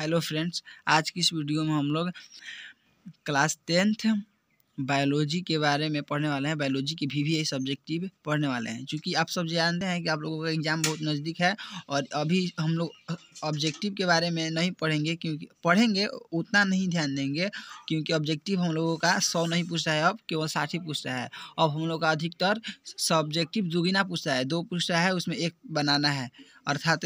hello friends आज की इस वीडियो में हम लोग क्लास टेंथ बायोलॉजी के बारे में पढ़ने वाले हैं बायोलॉजी की भी भी सब्जेक्टिव पढ़ने वाले हैं क्योंकि आप सब जानते हैं कि आप लोगों का एग्ज़ाम बहुत नज़दीक है और अभी हम लोग ऑब्जेक्टिव के बारे में नहीं पढ़ेंगे क्योंकि पढ़ेंगे उतना नहीं ध्यान देंगे क्योंकि ऑब्जेक्टिव हम लोगों का सौ नहीं पूछ रहा है अब केवल साठ ही पूछ रहा है अब हम लोग का अधिकतर सब्जेक्टिव दुगिना पूछ रहा है दो पूछ रहा है उसमें एक बनाना है अर्थात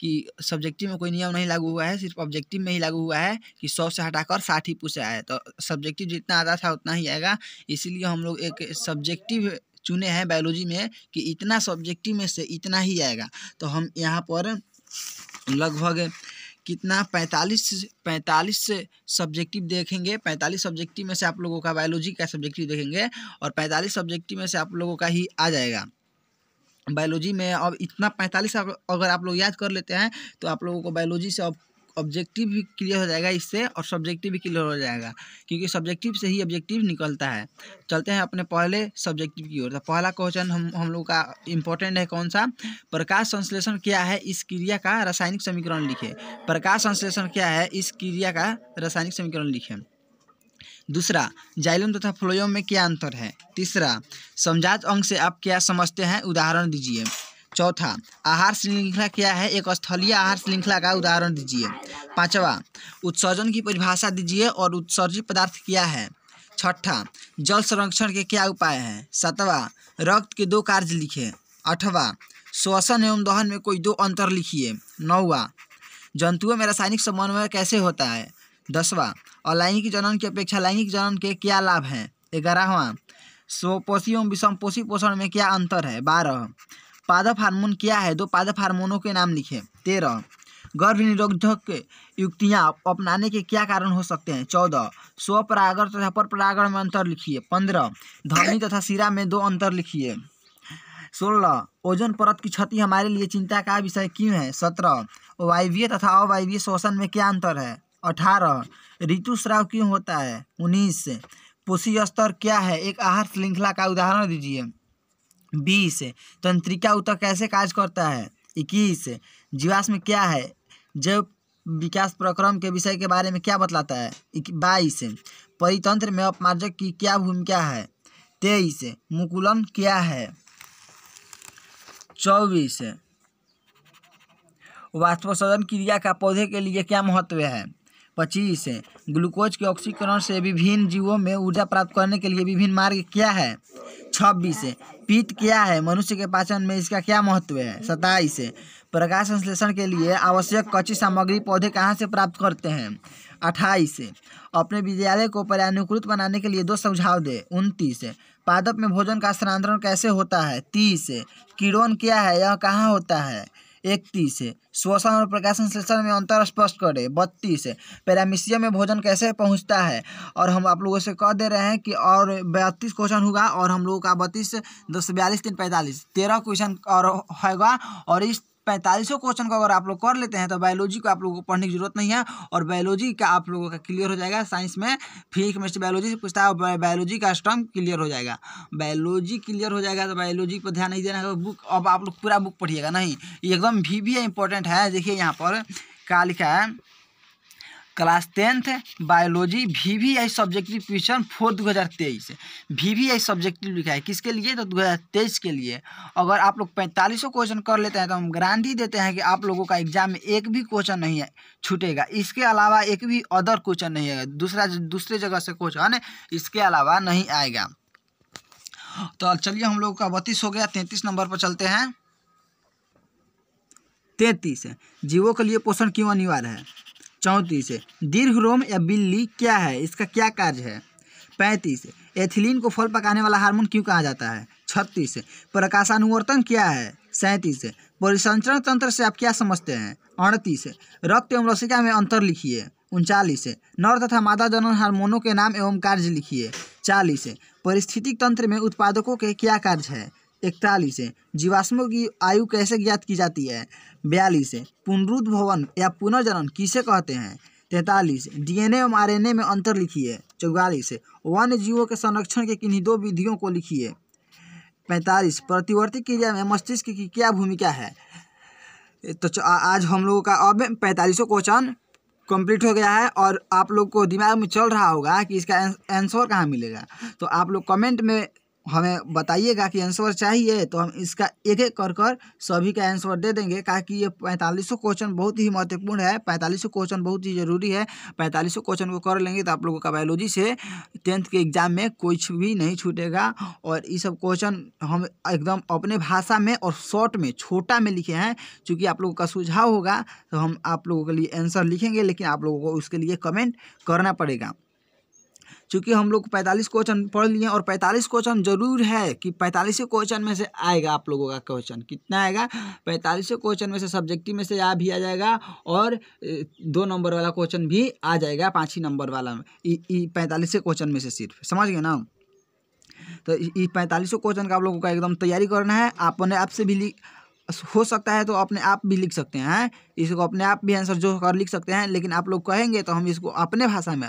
कि सब्जेक्टिव में कोई नियम नहीं लागू हुआ है सिर्फ ऑब्जेक्टिव में ही लागू हुआ है कि सौ से हटाकर साठ ही पूछा है तो सब्जेक्टिव जितना आता था उतना ही जाएगा इसीलिए हम लोग एक सब्जेक्टिव चुने हैं बायोलॉजी में कि इतना सब्जेक्टिव में से इतना ही आएगा तो हम यहाँ पर लगभग कितना पैंतालीस पैंतालीस सब्जेक्टिव देखेंगे पैंतालीस सब्जेक्टिव में से आप लोगों का बायोलॉजी का सब्जेक्टिव देखेंगे और पैंतालीस सब्जेक्टिव में से आप लोगों का ही आ जाएगा बायोलॉजी में अब इतना पैंतालीस अगर आप लोग याद कर लेते हैं तो आप लोगों को बायोलॉजी से अब ऑब्जेक्टिव भी क्लियर हो जाएगा इससे और सब्जेक्टिव भी क्लियर हो जाएगा क्योंकि सब्जेक्टिव से ही ऑब्जेक्टिव निकलता है चलते हैं अपने पहले सब्जेक्टिव की ओर तो पहला क्वेश्चन हम हम लोग का इम्पोर्टेंट है कौन सा प्रकाश संश्लेषण क्या है इस क्रिया का रासायनिक समीकरण लिखें प्रकाश संश्लेषण क्या है इस क्रिया का रासायनिक समीकरण लिखें दूसरा जाइलम तथा फ्लोयम में क्या अंतर है तीसरा समझात अंग से आप क्या समझते हैं उदाहरण दीजिए चौथा आहार श्रृंखला क्या है एक स्थलीय आहार श्रृंखला का उदाहरण दीजिए पांचवा उत्सर्जन की परिभाषा दीजिए और उत्सर्जित पदार्थ क्या है छठा जल संरक्षण के क्या उपाय हैं सातवा रक्त के दो कार्य लिखे आठवा श्वसन एवं दहन में कोई दो अंतर लिखिए नौवा जंतुओं में रासायनिक समन्वय कैसे होता है दसवां अलैंगिक जनन की अपेक्षा लैंगिक जनन के क्या लाभ हैं ग्यारहवा स्वपोषी एवं विषमपोषी पोषण में क्या अंतर है बारह पादप हार्मोन क्या है दो पादप हार्मोनों के नाम लिखें तेरह गर्भ निरोधक युक्तियाँ अपनाने के क्या कारण हो सकते हैं चौदह स्व परागण तथा पर परागण में अंतर लिखिए पंद्रह धनी तथा सिरा में दो अंतर लिखिए सोलह ओजन परत की क्षति हमारे लिए चिंता का विषय क्यों है सत्रह वायवीय तथा अवायवीय शोषण में क्या अंतर है अठारह ऋतुस्राव क्यों होता है उन्नीस पोषी स्तर क्या है एक आहार श्रृंखला का उदाहरण दीजिए बीस तंत्रिका उत्तर कैसे कार्य करता है इक्कीस जीवाश्म क्या है जैव विकास प्रक्रम के विषय के बारे में क्या बतलाता है बाईस परितंत्र में अपमार्जक की क्या भूमिका है तेईस मुकुलन क्या है चौबीस सदन क्रिया का पौधे के लिए क्या महत्व है पच्चीस ग्लूकोज के ऑक्सीकरण से विभिन्न जीवों में ऊर्जा प्राप्त करने के लिए विभिन्न मार्ग क्या है छब्बीस पीत क्या है मनुष्य के पाचन में इसका क्या महत्व है सताइस प्रकाश संश्लेषण के लिए आवश्यक कच्ची सामग्री पौधे कहाँ से प्राप्त करते हैं अट्ठाईस अपने विद्यालय को पर्यानुकृत बनाने के लिए दो सुझाव दे उनतीस पादप में भोजन का स्थानांतरण कैसे होता है तीस किरोन क्या है यह कहाँ होता है इकतीस है श्वसन और प्रकाशन संश्लेषण में अंतर स्पष्ट करें बत्तीस है पैरामिशिया में भोजन कैसे पहुंचता है और हम आप लोगों से कह दे रहे हैं कि और बत्तीस क्वेश्चन होगा और हम लोगों का बत्तीस दस बयालीस तीन पैंतालीस तेरह क्वेश्चन और होगा और इस पैंतालीसों क्वेश्चन को अगर आप लोग कर लेते हैं तो बायोलॉजी को आप लोगों को पढ़ने की जरूरत नहीं है और बायोलॉजी का आप लोगों का क्लियर हो जाएगा साइंस में फिजिक्स केमिस्ट्री बायोलॉजी से पूछता है और बायोलॉजी का स्टम क्लियर हो जाएगा बायोलॉजी क्लियर हो जाएगा तो बायोलॉजी पर ध्यान नहीं देना है बुक तो अब आप लोग पूरा बुक पढ़िएगा नहीं एकदम भी भी इंपॉर्टेंट है देखिए यहाँ पर क्या लिखा है class tenth biology V V I subjective question for दो हज़ार तेईस वी वी आई सब्जेक्टिव लिखा है किसके लिए तो दो हज़ार तेईस के लिए अगर आप लोग पैंतालीसों क्वेश्चन कर लेते हैं तो हम गारंटी देते हैं कि आप लोगों का एग्जाम में एक भी क्वेश्चन नहीं है छूटेगा इसके अलावा एक भी अदर क्वेश्चन नहीं आएगा दूसरा दूसरे जगह से क्वेश्चन इसके अलावा नहीं आएगा तो चलिए हम लोग का बत्तीस हो गया तैंतीस नंबर पर चलते हैं तैंतीस जीवों के लिए पोषण क्यों अनिवार्य है चौंतीस दीर्घ रोम या बिल्ली क्या है इसका क्या कार्य है पैंतीस एथिलीन को फल पकाने वाला हार्मोन क्यों कहा जाता है छत्तीस प्रकाशानुवर्तन क्या है सैंतीस परिसंचरण तंत्र से आप क्या समझते हैं अड़तीस रक्त एवं रसिका में अंतर लिखिए उनचालीस नर तथा मादा जनन हार्मोनों के नाम एवं कार्य लिखिए चालीस परिस्थितिक तंत्र में उत्पादकों के क्या कार्य है इकतालीस है जीवाश्मों की आयु कैसे ज्ञात की जाती है बयालीस है पुनरुद्ध भवन या पुनर्जनन किसे कहते हैं तैंतालीस डीएनए एवं आरएनए में अंतर लिखिए चौवालीस वन्य जीवों के संरक्षण के किन्हीं दो विधियों को लिखिए पैंतालीस प्रतिवर्ती क्रिया में मस्तिष्क की क्या भूमिका है तो आज हम लोगों का अब पैंतालीसों क्वेश्चन कंप्लीट हो गया है और आप लोग को दिमाग में चल रहा होगा कि इसका आंसर कहाँ मिलेगा तो आप लोग कमेंट में हमें बताइएगा कि आंसर चाहिए तो हम इसका एक एक कर कर सभी का आंसर दे देंगे कहा कि ये पैंतालीसों क्वेश्चन बहुत ही महत्वपूर्ण है पैंतालीसों क्वेश्चन बहुत ही ज़रूरी है पैंतालीसों क्वेश्चन को कर लेंगे तो आप लोगों का बायोलॉजी से टेंथ के एग्जाम में कुछ भी नहीं छूटेगा और ये सब क्वेश्चन हम एकदम अपने भाषा में और शॉर्ट में छोटा में लिखे हैं चूँकि आप लोगों का सुझाव होगा तो हम आप लोगों के लिए आंसर लिखेंगे लेकिन आप लोगों को उसके लिए कमेंट करना पड़ेगा चूँकि हम लोग पैंतालीस क्वेश्चन पढ़ लिए और पैंतालीस क्वेश्चन जरूर है कि पैंतालीस क्वेश्चन में से आएगा आप लोगों का क्वेश्चन कितना आएगा पैंतालीस क्वेश्चन में से सब्जेक्टिव में से आ भी आ जाएगा और दो नंबर वाला क्वेश्चन भी आ जाएगा पाँच ही नंबर वाला में पैंतालीस क्वेश्चन में से सिर्फ समझ गए ना तो ये पैंतालीसों क्वेश्चन का आप लोगों का एकदम तैयारी करना है आपने आपसे भी हो सकता है तो अपने आप भी लिख सकते हैं इसको अपने आप भी आंसर जो कर लिख सकते हैं लेकिन आप लोग कहेंगे तो हम इसको अपने भाषा में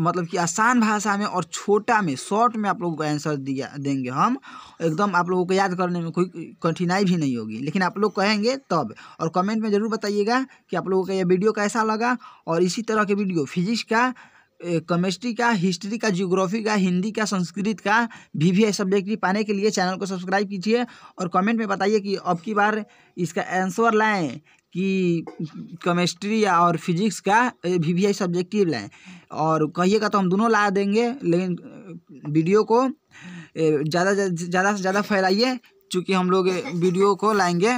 मतलब कि आसान भाषा में और छोटा में शॉर्ट में आप लोगों को आंसर दिया देंगे हम एकदम आप लोगों को याद करने में कोई कठिनाई भी नहीं होगी लेकिन आप लोग कहेंगे तब और कमेंट में ज़रूर बताइएगा कि आप लोगों का यह वीडियो कैसा लगा और इसी तरह के वीडियो फिजिक्स का केमिस्ट्री का हिस्ट्री का जियोग्राफी का हिंदी का संस्कृत का वी वी सब्जेक्ट पाने के लिए चैनल को सब्सक्राइब कीजिए और कमेंट में बताइए कि अब की बार इसका आंसर लाएँ कि केमिस्ट्री और फिजिक्स का वी वी सब्जेक्टिव लाएँ और कहिएगा तो हम दोनों ला देंगे लेकिन वीडियो को ज़्यादा ज़्यादा से ज़्यादा फैलाइए चूँकि हम लोग वीडियो को लाएंगे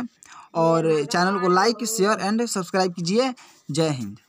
और चैनल को लाइक शेयर एंड सब्सक्राइब कीजिए जय हिंद